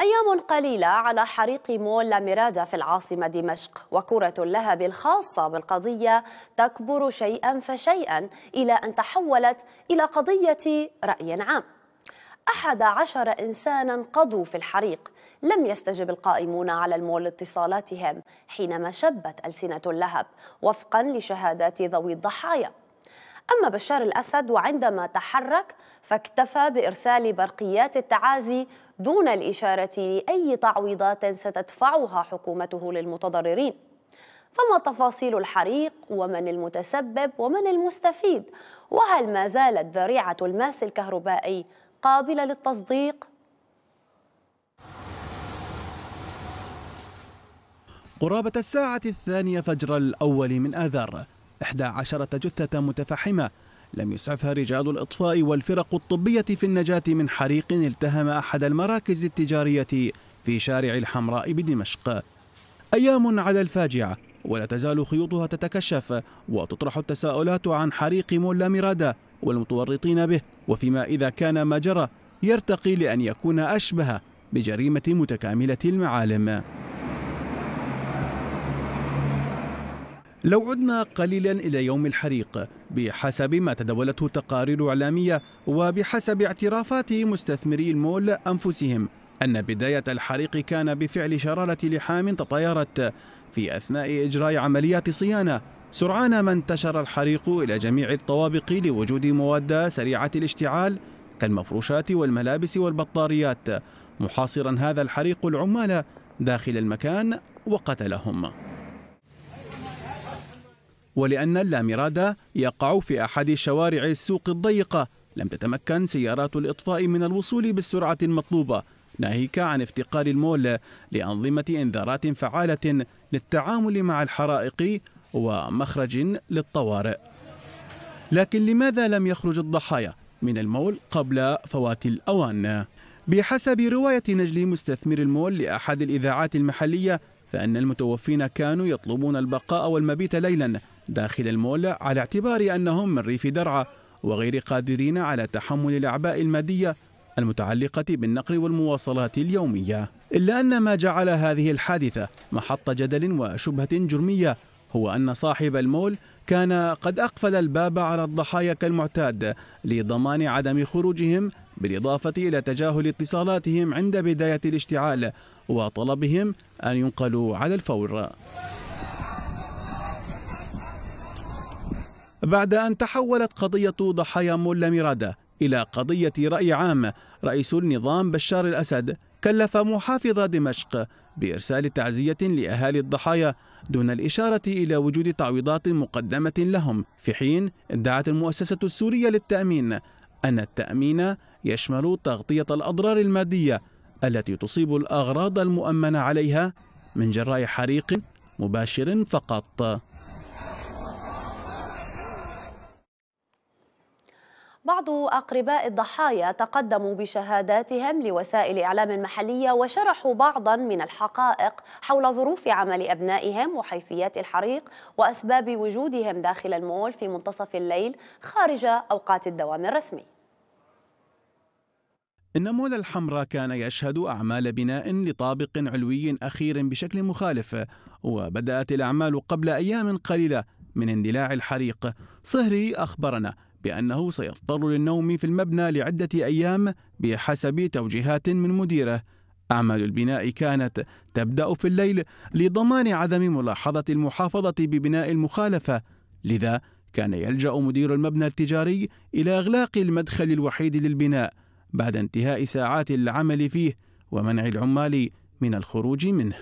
أيام قليلة على حريق مول لاميرادا في العاصمة دمشق وكرة اللهب الخاصة بالقضية تكبر شيئا فشيئا إلى أن تحولت إلى قضية رأي عام أحد عشر إنسانا قضوا في الحريق لم يستجب القائمون على المول لاتصالاتهم حينما شبت ألسنة اللهب وفقا لشهادات ذوي الضحايا أما بشار الأسد وعندما تحرك فاكتفى بإرسال برقيات التعازي دون الإشارة لأي تعويضات ستدفعها حكومته للمتضررين فما تفاصيل الحريق ومن المتسبب ومن المستفيد وهل ما زالت ذريعة الماس الكهربائي قابلة للتصديق؟ قرابة الساعة الثانية فجر الأول من آذار 11 جثة متفحمة لم يسعفها رجال الإطفاء والفرق الطبية في النجاة من حريق التهم أحد المراكز التجارية في شارع الحمراء بدمشق أيام على الفاجعة ولا تزال خيوطها تتكشف وتطرح التساؤلات عن حريق مولا ميرادا والمتورطين به وفيما إذا كان ما جرى يرتقي لأن يكون أشبه بجريمة متكاملة المعالم لو عدنا قليلا إلى يوم الحريق بحسب ما تداولته تقارير إعلامية وبحسب اعترافات مستثمري المول أنفسهم أن بداية الحريق كان بفعل شرارة لحام تطايرت في أثناء إجراء عمليات صيانة سرعان ما انتشر الحريق إلى جميع الطوابق لوجود مواد سريعة الاشتعال كالمفروشات والملابس والبطاريات محاصرا هذا الحريق العمال داخل المكان وقتلهم ولأن اللاميرادا يقع في أحد شوارع السوق الضيقة لم تتمكن سيارات الإطفاء من الوصول بالسرعة المطلوبة ناهيك عن افتقار المول لأنظمة إنذارات فعالة للتعامل مع الحرائق ومخرج للطوارئ لكن لماذا لم يخرج الضحايا من المول قبل فوات الأوان؟ بحسب رواية نجلي مستثمر المول لأحد الإذاعات المحلية فأن المتوفين كانوا يطلبون البقاء والمبيت ليلا داخل المول على اعتبار أنهم من ريف درعا وغير قادرين على تحمل الأعباء المادية المتعلقة بالنقل والمواصلات اليومية إلا أن ما جعل هذه الحادثة محط جدل وشبهة جرمية هو أن صاحب المول كان قد أقفل الباب على الضحايا كالمعتاد لضمان عدم خروجهم بالإضافة إلى تجاهل اتصالاتهم عند بداية الاشتعال وطلبهم أن ينقلوا على الفور بعد أن تحولت قضية ضحايا مولا ميرادا إلى قضية رأي عام رئيس النظام بشار الأسد كلف محافظ دمشق بإرسال تعزية لأهالي الضحايا دون الإشارة إلى وجود تعويضات مقدمة لهم في حين ادعت المؤسسة السورية للتأمين أن التأمين يشمل تغطية الأضرار المادية التي تصيب الأغراض المؤمنة عليها من جراء حريق مباشر فقط بعض أقرباء الضحايا تقدموا بشهاداتهم لوسائل إعلام محلية وشرحوا بعضا من الحقائق حول ظروف عمل أبنائهم وحيثيات الحريق وأسباب وجودهم داخل المول في منتصف الليل خارج أوقات الدوام الرسمي إن مول الحمراء كان يشهد أعمال بناء لطابق علوي أخير بشكل مخالف وبدأت الأعمال قبل أيام قليلة من اندلاع الحريق صهري أخبرنا بأنه سيضطر للنوم في المبنى لعدة أيام بحسب توجيهات من مديره أعمال البناء كانت تبدأ في الليل لضمان عدم ملاحظة المحافظة ببناء المخالفة لذا كان يلجأ مدير المبنى التجاري إلى إغلاق المدخل الوحيد للبناء بعد انتهاء ساعات العمل فيه ومنع العمال من الخروج منه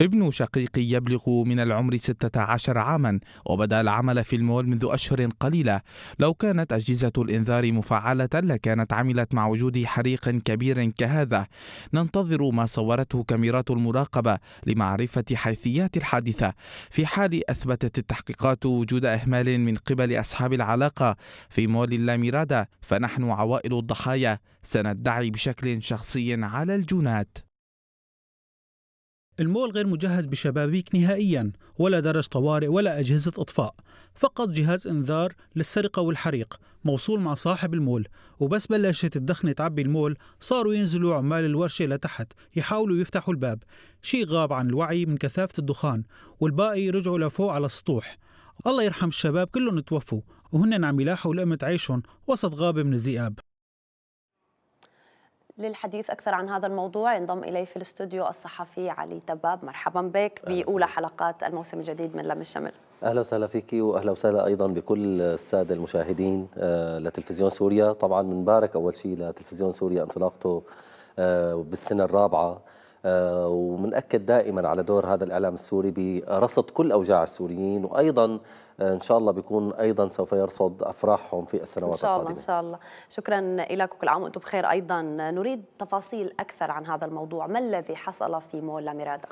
ابن شقيقي يبلغ من العمر 16 عاما وبدأ العمل في المول منذ أشهر قليلة لو كانت أجهزة الإنذار مفعلة لكانت عملت مع وجود حريق كبير كهذا ننتظر ما صورته كاميرات المراقبة لمعرفة حيثيات الحادثة في حال أثبتت التحقيقات وجود إهمال من قبل أصحاب العلاقة في مول اللاميرادا فنحن عوائل الضحايا سندعي بشكل شخصي على الجونات المول غير مجهز بشبابيك نهائيا ولا درج طوارئ ولا أجهزة إطفاء فقط جهاز إنذار للسرقة والحريق موصول مع صاحب المول وبس بلشت الدخنة تعبي المول صاروا ينزلوا عمال الورشة لتحت يحاولوا يفتحوا الباب شي غاب عن الوعي من كثافة الدخان والباقي رجعوا لفوق على السطوح الله يرحم الشباب كلهم توفوا وهن عم يلاحقوا لقمة عيشهم وسط غابة من الذئاب للحديث أكثر عن هذا الموضوع ينضم إلي في الاستوديو الصحفي علي تباب مرحبا بك بأولى حلقات الموسم الجديد من لم الشمل أهلا وسهلا فيك وأهلا وسهلا أيضا بكل السادة المشاهدين آه، لتلفزيون سوريا طبعا بنبارك أول شيء لتلفزيون سوريا انطلاقته آه، بالسنة الرابعة آه، ومنأكد دائما على دور هذا الإعلام السوري برصد كل أوجاع السوريين وأيضا آه، إن شاء الله بيكون أيضا سوف يرصد أفراحهم في السنوات إن شاء الله القادمة إن شاء الله شكرا لك وكل عام وأنتم بخير أيضا نريد تفاصيل أكثر عن هذا الموضوع ما الذي حصل في مول ميرادا؟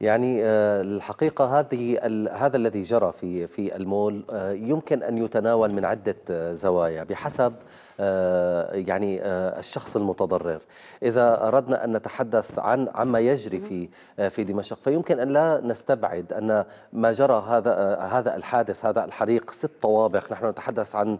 يعني آه، الحقيقة هذه هذا الذي جرى في في المول يمكن أن يتناول من عدة زوايا بحسب آه، يعني آه، الشخص المتضرر إذا أردنا أن نتحدث عن عما يجري في آه، في دمشق فيمكن أن لا نستبعد أن ما جرى هذا هذا الحادث هذا الحريق ست طوابق نحن نتحدث عن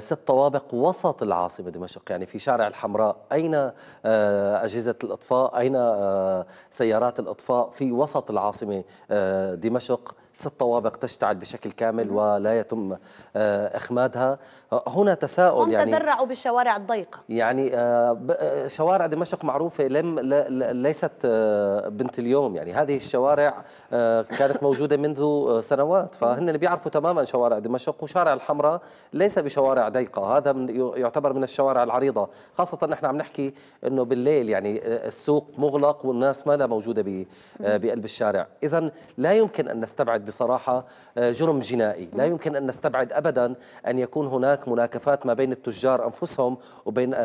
ست طوابق وسط العاصمة دمشق يعني في شارع الحمراء أين أجهزة الإطفاء أين سيارات الإطفاء في وسط العاصمة دمشق ست طوابق تشتعل بشكل كامل ولا يتم آه، اخمادها هنا تساؤل هم يعني تذرعوا بالشوارع الضيقه يعني آه، آه، شوارع دمشق معروفه لم ليست بنت اليوم يعني هذه الشوارع كانت موجوده منذ سنوات فهن اللي بيعرفوا تماما شوارع دمشق وشارع الحمراء ليس بشوارع ضيقه هذا من يعتبر من الشوارع العريضه خاصه نحن عم نحكي انه بالليل يعني السوق مغلق والناس ما لا موجوده بقلب الشارع اذا لا يمكن ان نستبعد نعتقد بصراحة آه، جرم جنائي لا يمكن أن نستبعد أبدا أن يكون هناك مناكفات ما بين التجار أنفسهم وبين آه،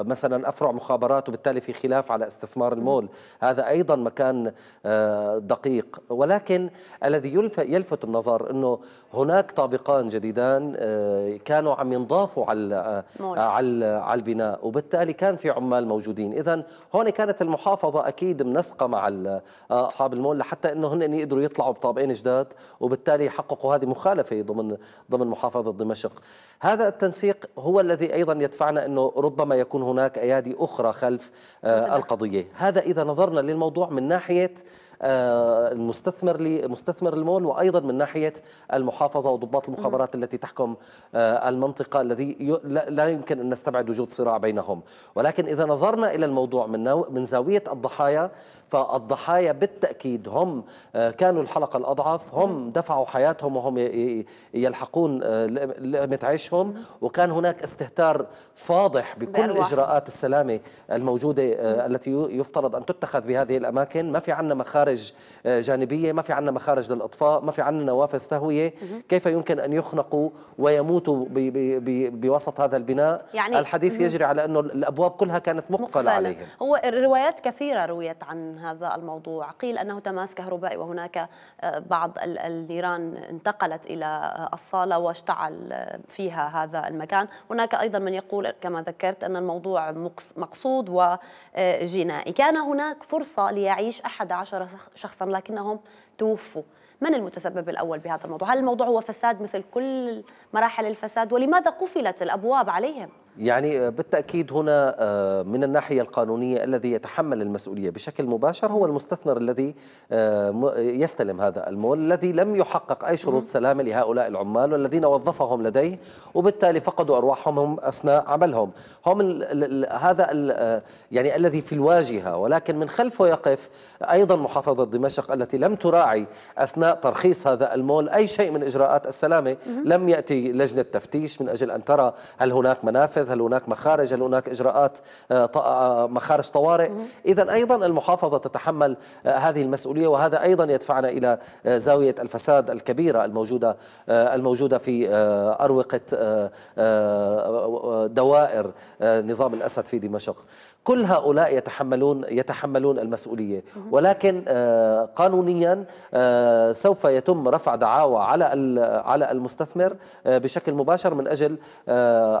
آه، مثلا أفرع مخابرات وبالتالي في خلاف على استثمار المول هذا أيضا مكان دقيق ولكن الذي يلفت النظر أنه هناك طابقان جديدان كانوا عم ينضافوا على على على البناء وبالتالي كان في عمال موجودين اذا هون كانت المحافظه اكيد منسقه مع اصحاب المول لحتى انه هن يقدروا يطلعوا بطابقين جداد الانتخابات وبالتالي يحققوا هذه مخالفة ضمن ضمن محافظة دمشق هذا التنسيق هو الذي أيضا يدفعنا أنه ربما يكون هناك أيادي أخرى خلف آه، القضية هذا إذا نظرنا للموضوع من ناحية آه، المستثمر لمستثمر المول وايضا من ناحيه المحافظه وضباط المخابرات التي تحكم آه، المنطقه الذي لا يمكن ان نستبعد وجود صراع بينهم ولكن اذا نظرنا الى الموضوع من من زاويه الضحايا فالضحايا بالتاكيد هم آه، كانوا الحلقه الاضعف هم دفعوا حياتهم وهم يلحقون لقمه عيشهم وكان هناك استهتار فاضح بكل اجراءات السلامه الموجوده التي يفترض ان تتخذ بهذه الاماكن ما في عندنا مخارج مخارج آه، جانبية ما في عندنا مخارج للإطفاء ما في عندنا نوافذ تهوية كيف يمكن أن يخنقوا ويموتوا بي بي بي بوسط هذا البناء يعني الحديث يجري على أنه الأبواب كلها كانت مقفلة, مقفل. عليهم هو الروايات كثيرة رويت عن هذا الموضوع قيل أنه تماس كهربائي وهناك آه، بعض النيران انتقلت إلى آه، الصالة واشتعل فيها هذا المكان هناك أيضا من يقول كما ذكرت أن الموضوع مقصود وجنائي كان هناك فرصة ليعيش 11 شخصا لكنهم توفوا من المتسبب الأول بهذا الموضوع؟ هل الموضوع هو فساد مثل كل مراحل الفساد؟ ولماذا قفلت الأبواب عليهم؟ يعني آه، بالتأكيد هنا آه، من الناحية القانونية الذي يتحمل المسؤولية بشكل مباشر هو المستثمر الذي آه، يستلم هذا المول الذي لم يحقق أي شروط سلامة لهؤلاء العمال والذين وظفهم لديه وبالتالي فقدوا أرواحهم أثناء عملهم هم الـ الـ هذا الـ يعني الذي في الواجهة ولكن من خلفه يقف أيضا محافظة دمشق التي لم تراعي أثناء ترخيص هذا المول أي شيء من إجراءات السلامة لم يأتي لجنة تفتيش من أجل أن ترى هل هناك منافذ مخارجات هل هناك مخارج هل هناك إجراءات آه، آه، مخارج طوارئ إذا أيضا المحافظة تتحمل آه، هذه المسؤولية وهذا أيضا يدفعنا إلى زاوية الفساد الكبيرة الموجودة الموجودة في أروقة دوائر نظام الأسد في دمشق كل هؤلاء يتحملون يتحملون المسؤولية ولكن قانونيا سوف يتم رفع دعاوى على على المستثمر بشكل مباشر من أجل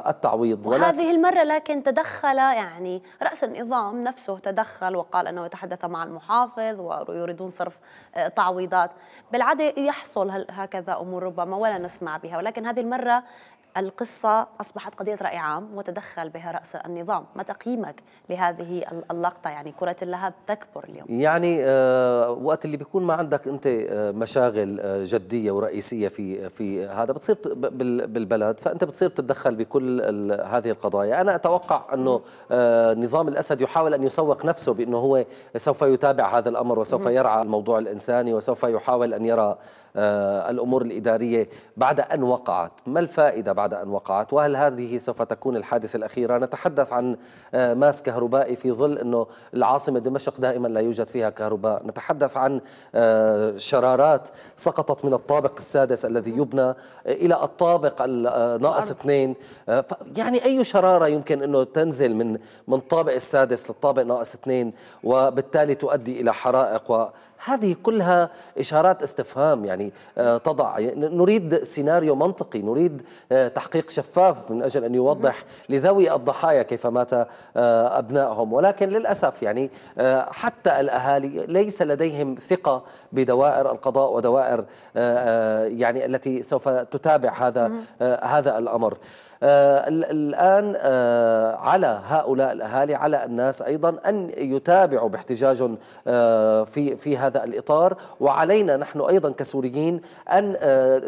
التعويض ولا هذه المرة لكن تدخل يعني رأس النظام نفسه تدخل وقال أنه يتحدث مع المحافظ ويريدون صرف آه، تعويضات بالعادة يحصل هكذا أمور ربما ولا نسمع بها ولكن هذه المرة القصة أصبحت قضية رأي عام وتدخل بها رأس النظام ما تقييمك لهذه اللقطة يعني كرة اللهب تكبر اليوم يعني آه وقت اللي بيكون ما عندك أنت آه، مشاغل آه، جدية ورئيسية في في هذا بتصير بالبلد فأنت بتصير بتتدخل بكل هذه القضايا أنا أتوقع أنه آه نظام الأسد يحاول أن يسوق نفسه بأنه هو سوف يتابع هذا الأمر وسوف يرعى الموضوع الإنساني وسوف يحاول أن يرى آه الأمور الإدارية بعد أن وقعت ما الفائدة بعد بعد أن وقعت وهل هذه سوف تكون الحادثة الأخيرة نتحدث عن آه، ماس كهربائي في ظل أنه العاصمة دمشق دائما لا يوجد فيها كهرباء نتحدث عن آه، شرارات سقطت من الطابق السادس الذي يبنى آه، إلى الطابق ناقص اثنين يعني أي شرارة يمكن أنه تنزل من من الطابق السادس للطابق ناقص اثنين وبالتالي تؤدي إلى حرائق و هذه كلها إشارات استفهام يعني آه، تضع يعني نريد سيناريو منطقي نريد آه، تحقيق شفاف من أجل أن يوضح لذوي الضحايا كيف مات آه، أبنائهم ولكن للأسف يعني حتى الأهالي ليس لديهم ثقة بدوائر القضاء ودوائر يعني التي سوف تتابع هذا هذا الأمر آه، الآن آه، على هؤلاء الأهالي على الناس أيضا أن يتابعوا باحتجاج آه، في في هذا الإطار وعلينا نحن أيضا كسوريين أن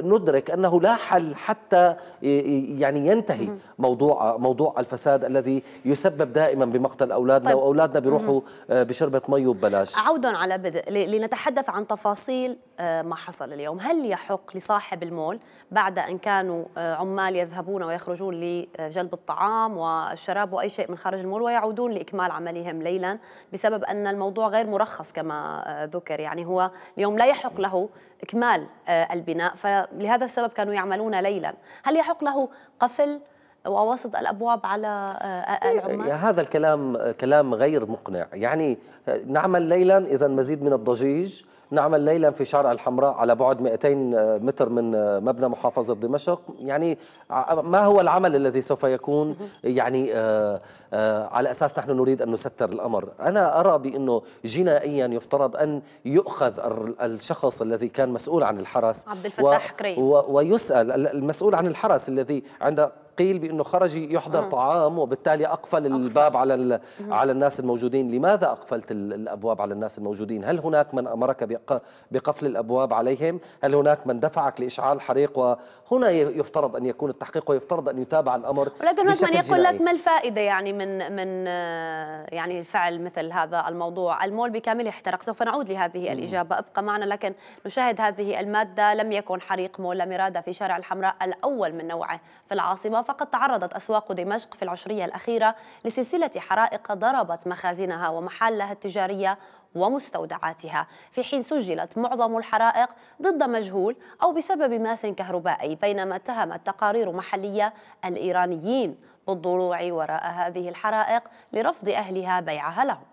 ندرك أنه لا حل حتى يعني ينتهي موضوع موضوع الفساد الذي يسبب دائما بمقتل أولادنا طيب. وأولادنا بيروحوا بشربة مي وببلاش عودا على بدء لنتحدث عن تفاصيل ما حصل اليوم هل يحق لصاحب المول بعد أن كانوا عمال يذهبون ويخرجون يخرجون لجلب الطعام والشراب واي شيء من خارج المول ويعودون لاكمال عملهم ليلا بسبب ان الموضوع غير مرخص كما ذكر يعني هو اليوم لا يحق له اكمال البناء فلهذا السبب كانوا يعملون ليلا هل يحق له قفل ووسط الابواب على العمال هذا الكلام كلام غير مقنع يعني نعمل ليلا اذا مزيد من الضجيج نعمل ليلا في شارع الحمراء على بعد 200 متر من مبنى محافظة دمشق يعني ما هو العمل الذي سوف يكون يعني آه، آه، على أساس نحن نريد أن نستر الأمر أنا أرى بأنه جنائيا يفترض أن يؤخذ الشخص الذي كان مسؤول عن الحرس عبد الفتاح و... و... ويسأل المسؤول عن الحرس الذي عند قيل بانه خرج يحضر طعام وبالتالي اقفل الباب على على الناس الموجودين، لماذا اقفلت الابواب على الناس الموجودين؟ هل هناك من امرك بقفل الابواب عليهم؟ هل هناك من دفعك لاشعال حريق؟ وهنا يفترض ان يكون التحقيق ويفترض ان يتابع الامر ولكن هناك من يقول لك ما الفائده يعني من من آه، يعني فعل مثل هذا الموضوع، المول بكامله احترق، سوف نعود لهذه الاجابه، ابقى معنا لكن نشاهد هذه الماده لم يكن حريق مول ميرادا في شارع الحمراء الاول من نوعه في العاصمه فقد تعرضت أسواق دمشق في العشرية الأخيرة لسلسلة حرائق ضربت مخازنها ومحلها التجارية ومستودعاتها في حين سجلت معظم الحرائق ضد مجهول أو بسبب ماس كهربائي بينما اتهمت تقارير محلية الإيرانيين بالضلوع وراء هذه الحرائق لرفض أهلها بيعها لهم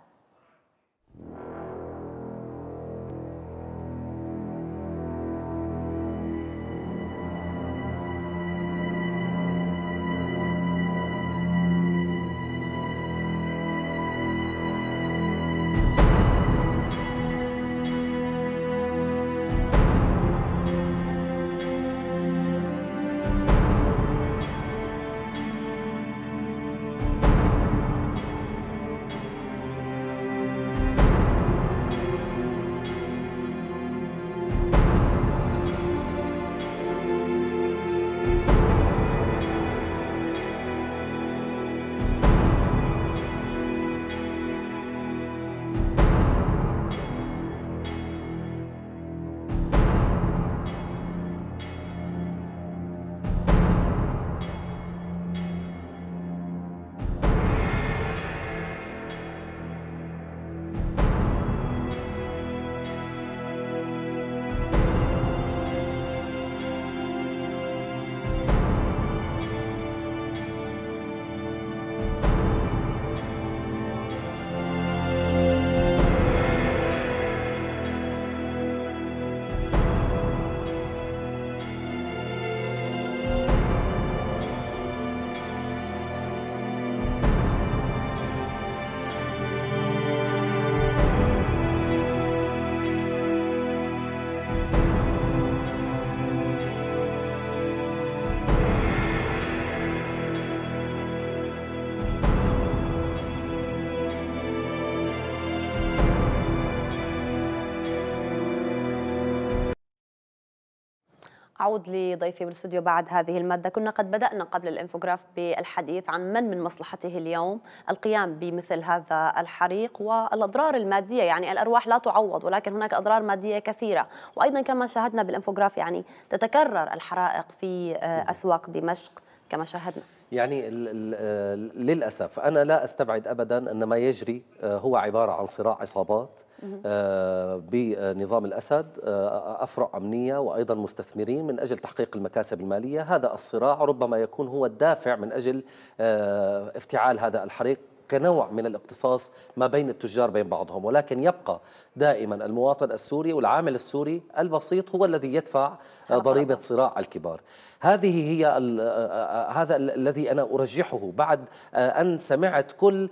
أعود لضيفي بالاستوديو بعد هذه المادة كنا قد بدأنا قبل الإنفوغراف بالحديث عن من من مصلحته اليوم القيام بمثل هذا الحريق والأضرار المادية يعني الأرواح لا تعوض ولكن هناك أضرار مادية كثيرة وأيضا كما شاهدنا بالإنفوغراف يعني تتكرر الحرائق في آه، أسواق دمشق كما شاهدنا يعني آه، للأسف أنا لا أستبعد أبدا أن ما يجري آه، هو عبارة عن صراع عصابات آه، بنظام الأسد أفرع أمنية وأيضا مستثمرين من أجل تحقيق المكاسب المالية هذا الصراع ربما يكون هو الدافع من أجل افتعال هذا الحريق كنوع من الاقتصاص ما بين التجار بين بعضهم ولكن يبقى دائما المواطن السوري والعامل السوري البسيط هو الذي يدفع ضريبة صراع الكبار هذه هي آه، آه، آه، هذا الذي أنا أرجحه بعد أن سمعت كل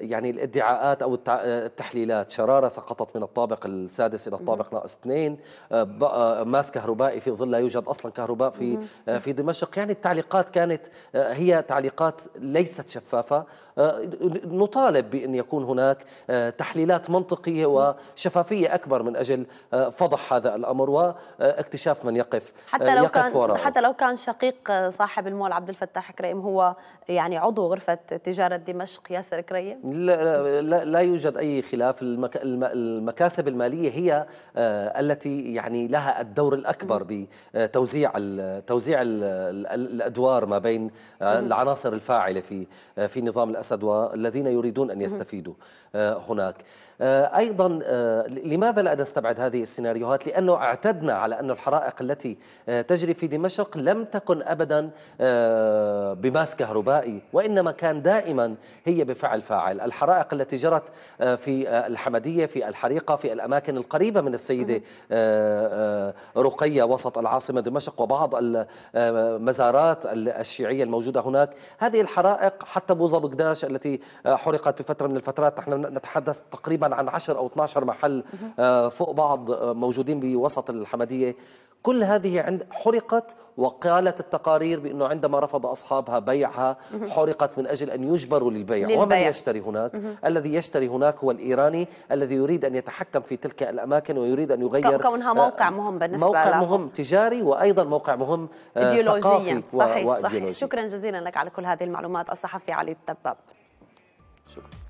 يعني الادعاءات أو التحليلات شرارة سقطت من الطابق السادس إلى الطابق ناقص اثنين ماس كهربائي في ظل لا يوجد أصلا كهرباء في في دمشق يعني التعليقات كانت هي تعليقات ليست شفافة نطالب بأن يكون هناك آه، تحليلات منطقية وشفافية أكبر من أجل آه، فضح هذا الأمر واكتشاف من يقف آه، حتى لو يقف كان وراه. حتى لو كان شقيق صاحب المول عبد الفتاح كريم هو يعني عضو غرفة تجارة دمشق ياسر كريم لا, لا, لا يوجد أي خلاف المكاسب المالية هي التي يعني لها الدور الأكبر بتوزيع توزيع الأدوار ما بين العناصر الفاعلة في في نظام الأسد و والذين يريدون أن يستفيدوا آه، هناك آه، أيضا آه، لماذا لا نستبعد هذه السيناريوهات لأنه اعتدنا على أن الحرائق التي آه، تجري في دمشق لم تكن أبدا بماس كهربائي وإنما كان دائما هي بفعل فاعل الحرائق التي جرت في الحمدية في الحريقة في الأماكن القريبة من السيدة رقية وسط العاصمة دمشق وبعض المزارات الشيعية الموجودة هناك هذه الحرائق حتى بوظة بقداش التي حرقت في فترة من الفترات نحن نتحدث تقريبا عن 10 أو 12 محل آه، فوق بعض آه، موجودين بوسط الحمدية كل هذه عند حرقت وقالت التقارير بأنه عندما رفض أصحابها بيعها حرقت من أجل أن يجبروا للبيع, للبيع. ومن يشتري هناك الذي يشتري هناك هو الإيراني الذي يريد أن يتحكم في تلك الأماكن ويريد أن يغير كونها آه، موقع مهم بالنسبة موقع له. مهم تجاري وأيضا موقع مهم ثقافي صحيح, صحيح شكرا جزيلا لك على كل هذه المعلومات الصحفي علي التباب شكرا